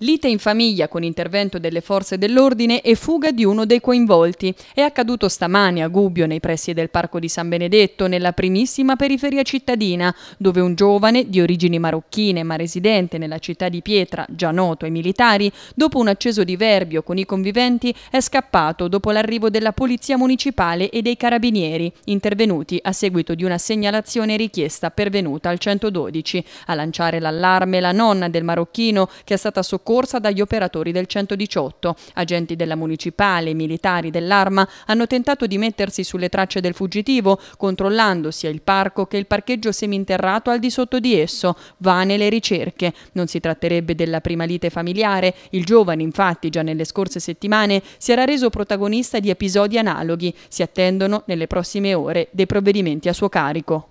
Lite in famiglia con intervento delle forze dell'ordine e fuga di uno dei coinvolti. È accaduto stamane a Gubbio, nei pressi del Parco di San Benedetto, nella primissima periferia cittadina, dove un giovane di origini marocchine ma residente nella città di Pietra, già noto ai militari, dopo un acceso diverbio con i conviventi, è scappato dopo l'arrivo della Polizia Municipale e dei Carabinieri, intervenuti a seguito di una segnalazione richiesta pervenuta al 112. A lanciare l'allarme la nonna del marocchino, che è stata soccorsa soccorsa dagli operatori del 118. Agenti della municipale militari dell'arma hanno tentato di mettersi sulle tracce del fuggitivo, controllando sia il parco che il parcheggio seminterrato al di sotto di esso. Vane le ricerche. Non si tratterebbe della prima lite familiare. Il giovane, infatti, già nelle scorse settimane si era reso protagonista di episodi analoghi. Si attendono nelle prossime ore dei provvedimenti a suo carico.